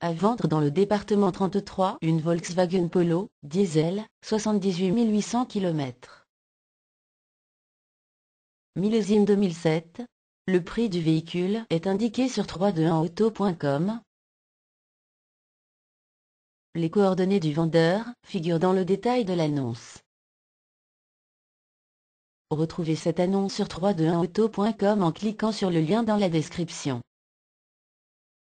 À vendre dans le département 33 une Volkswagen Polo, diesel, 78 800 km. Millésime 2007. Le prix du véhicule est indiqué sur 321auto.com. Les coordonnées du vendeur figurent dans le détail de l'annonce. Retrouvez cette annonce sur 321auto.com en cliquant sur le lien dans la description.